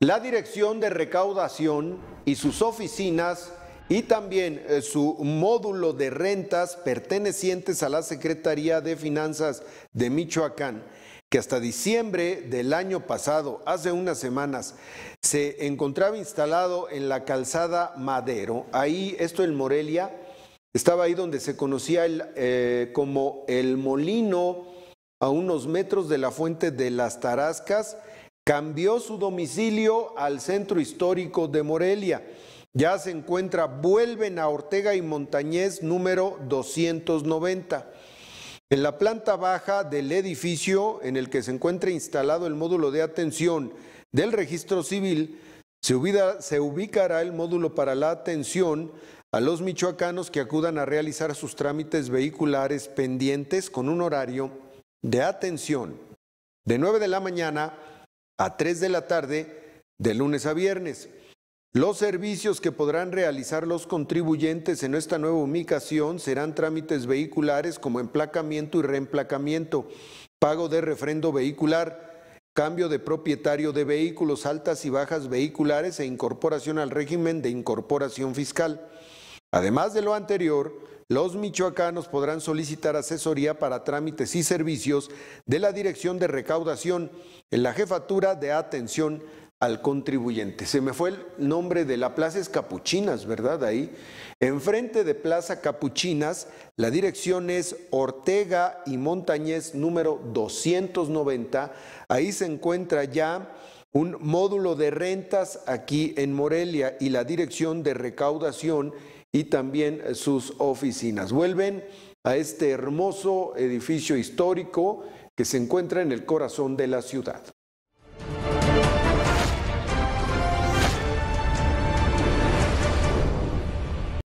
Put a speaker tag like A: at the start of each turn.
A: La Dirección de Recaudación y sus oficinas y también eh, su módulo de rentas pertenecientes a la Secretaría de Finanzas de Michoacán, que hasta diciembre del año pasado, hace unas semanas, se encontraba instalado en la calzada Madero, ahí, esto en Morelia, estaba ahí donde se conocía eh, como el molino a unos metros de la fuente de las Tarascas, cambió su domicilio al centro histórico de Morelia. Ya se encuentra, vuelven a Ortega y Montañez número 290. En la planta baja del edificio en el que se encuentra instalado el módulo de atención del registro civil, se, se ubicará el módulo para la atención a los michoacanos que acudan a realizar sus trámites vehiculares pendientes con un horario de atención de 9 de la mañana a 3 de la tarde de lunes a viernes. Los servicios que podrán realizar los contribuyentes en esta nueva ubicación serán trámites vehiculares como emplacamiento y reemplacamiento, pago de refrendo vehicular, cambio de propietario de vehículos, altas y bajas vehiculares e incorporación al régimen de incorporación fiscal. Además de lo anterior, los michoacanos podrán solicitar asesoría para trámites y servicios de la Dirección de Recaudación en la Jefatura de Atención al Contribuyente. Se me fue el nombre de la Plaza es Capuchinas, ¿verdad? Ahí. Enfrente de Plaza Capuchinas, la dirección es Ortega y Montañez número 290. Ahí se encuentra ya un módulo de rentas aquí en Morelia y la dirección de recaudación y también eh, sus oficinas. Vuelven a este hermoso edificio histórico que se encuentra en el corazón de la ciudad.